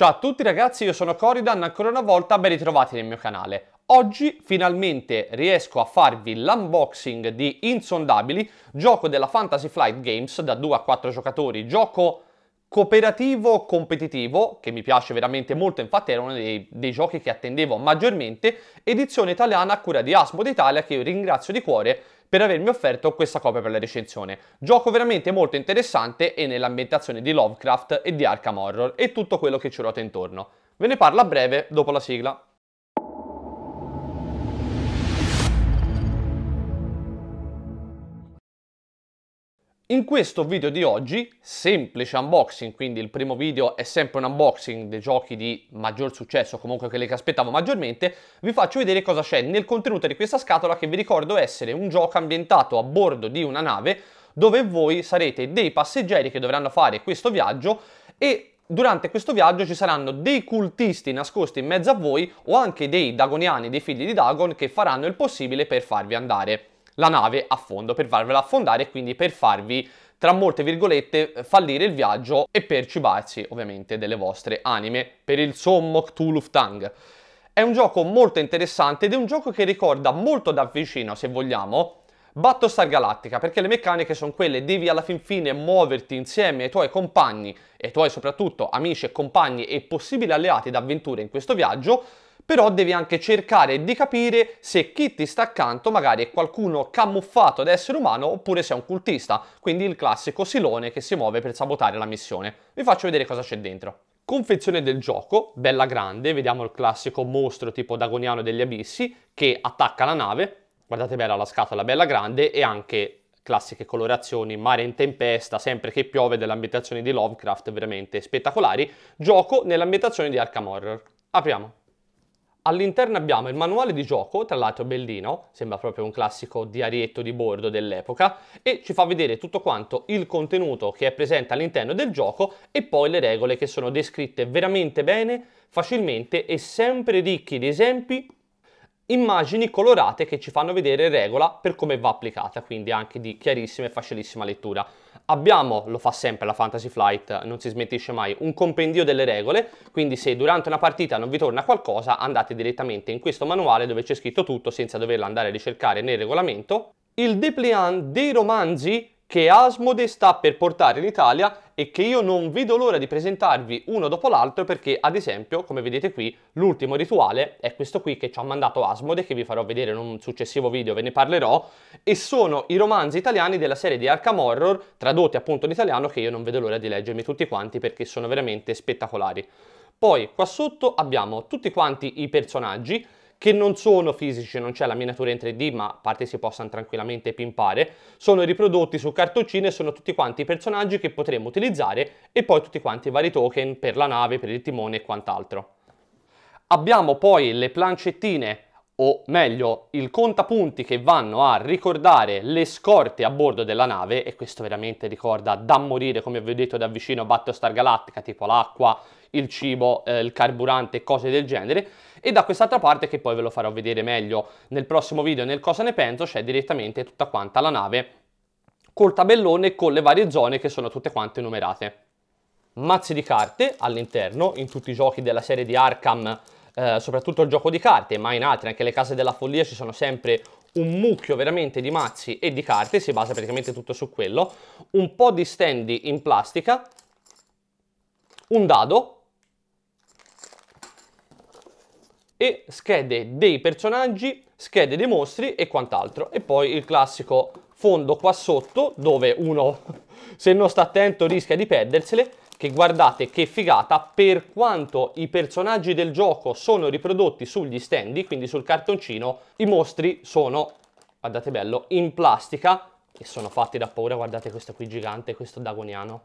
Ciao a tutti ragazzi, io sono Coridan, ancora una volta ben ritrovati nel mio canale. Oggi finalmente riesco a farvi l'unboxing di Insondabili, gioco della Fantasy Flight Games da 2 a 4 giocatori, gioco cooperativo competitivo che mi piace veramente molto infatti era uno dei, dei, giochi che attendevo maggiormente edizione italiana a cura di Asmo d'Italia che io ringrazio di cuore per avermi offerto questa copia per la recensione. Gioco veramente molto interessante e nell'ambientazione di Lovecraft e di Arkham Horror e tutto quello che ci ruota intorno. Ve ne parlo a breve dopo la sigla. In questo video di oggi, semplice unboxing, quindi il primo video è sempre un unboxing dei giochi di maggior successo, comunque quelli che aspettavo maggiormente, vi faccio vedere cosa c'è nel contenuto di questa scatola che vi ricordo essere un gioco ambientato a bordo di una nave dove voi sarete dei passeggeri che dovranno fare questo viaggio e durante questo viaggio ci saranno dei cultisti nascosti in mezzo a voi o anche dei dagoniani, dei figli di Dagon che faranno il possibile per farvi andare la nave a fondo, per farvela affondare e quindi per farvi tra molte virgolette fallire il viaggio e per cibarsi ovviamente delle vostre anime per il sommo Cthulhu Tang. È un gioco molto interessante ed è un gioco che ricorda molto da vicino, se vogliamo, Battlestar Galactica, perché le meccaniche sono quelle, devi alla fin fine muoverti insieme ai tuoi compagni, e ai tuoi soprattutto amici e compagni e possibili alleati d'avventura in questo viaggio, però devi anche cercare di capire se chi ti sta accanto magari è qualcuno camuffato ad essere umano oppure se è un cultista, quindi il classico silone che si muove per sabotare la missione. Vi faccio vedere cosa c'è dentro. Confezione del gioco, bella grande, vediamo il classico mostro tipo Dagoniano degli Abissi che attacca la nave, guardate bella la scatola, bella grande e anche classiche colorazioni, mare in tempesta, sempre che piove delle ambientazioni di Lovecraft veramente spettacolari, gioco nell'ambientazione di Arkham Horror. Apriamo. All'interno abbiamo il manuale di gioco, tra l'altro bellino, sembra proprio un classico diarietto di bordo dell'epoca, e ci fa vedere tutto quanto il contenuto che è presente all'interno del gioco e poi le regole che sono descritte veramente bene, facilmente e sempre ricchi di esempi, immagini colorate che ci fanno vedere regola per come va applicata, quindi anche di chiarissima e facilissima lettura. Abbiamo, lo fa sempre la Fantasy Flight, non si smettisce mai, un compendio delle regole, quindi se durante una partita non vi torna qualcosa andate direttamente in questo manuale dove c'è scritto tutto senza doverlo andare a ricercare nel regolamento. Il dépliant dei romanzi che Asmode sta per portare in Italia e che io non vedo l'ora di presentarvi uno dopo l'altro perché ad esempio, come vedete qui, l'ultimo rituale è questo qui che ci ha mandato Asmode che vi farò vedere in un successivo video, ve ne parlerò e sono i romanzi italiani della serie di Arkham Horror tradotti appunto in italiano che io non vedo l'ora di leggermi tutti quanti perché sono veramente spettacolari. Poi qua sotto abbiamo tutti quanti i personaggi che non sono fisici, non c'è la miniatura in 3D, ma a parte si possano tranquillamente pimpare, sono riprodotti su cartoncine, sono tutti quanti i personaggi che potremo utilizzare e poi tutti quanti i vari token per la nave, per il timone e quant'altro. Abbiamo poi le plancettine o meglio il contapunti che vanno a ricordare le scorte a bordo della nave e questo veramente ricorda da morire come vi ho detto da vicino Battlestar Galactica tipo l'acqua, il cibo, eh, il carburante cose del genere e da quest'altra parte che poi ve lo farò vedere meglio nel prossimo video nel cosa ne penso c'è direttamente tutta quanta la nave col tabellone con le varie zone che sono tutte quante numerate mazzi di carte all'interno in tutti i giochi della serie di Arkham eh, soprattutto il gioco di carte, ma in altre, anche le case della follia, ci sono sempre un mucchio veramente di mazzi e di carte, si basa praticamente tutto su quello, un po' di standy in plastica, un dado e schede dei personaggi, schede dei mostri e quant'altro. E poi il classico fondo qua sotto dove uno se non sta attento rischia di perdersele che guardate che figata per quanto i personaggi del gioco sono riprodotti sugli stendi, quindi sul cartoncino, i mostri sono, guardate bello, in plastica e sono fatti da paura, guardate questo qui gigante, questo dagoniano.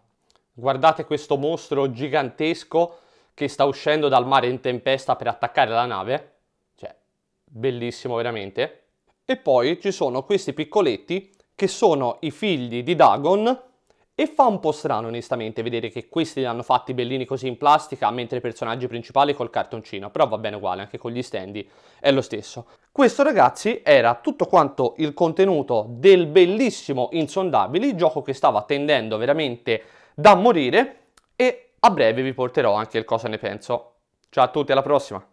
Guardate questo mostro gigantesco che sta uscendo dal mare in tempesta per attaccare la nave, cioè bellissimo veramente. E poi ci sono questi piccoletti che sono i figli di Dagon, e fa un po' strano onestamente vedere che questi li hanno fatti bellini così in plastica mentre i personaggi principali col cartoncino, però va bene uguale, anche con gli standy è lo stesso. Questo ragazzi era tutto quanto il contenuto del bellissimo Insondabili, gioco che stava tendendo veramente da morire e a breve vi porterò anche il cosa ne penso. Ciao a tutti, alla prossima!